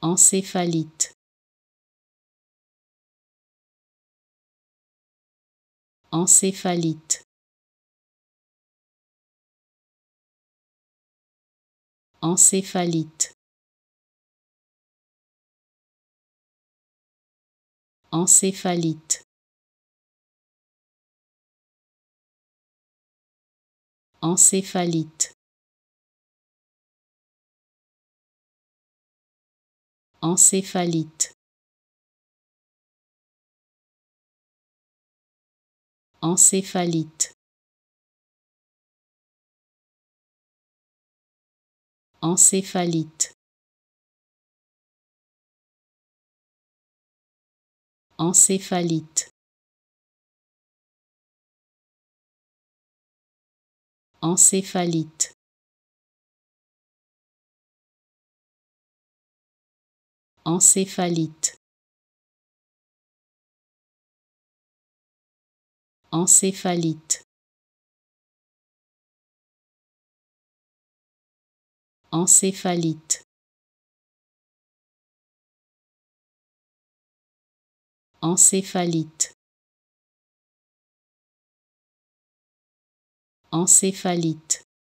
encéphalite encéphalite encéphalite encéphalite encéphalite encéphalite encéphalite encéphalite encéphalite encéphalite encéphalite encéphalite encéphalite encéphalite encéphalite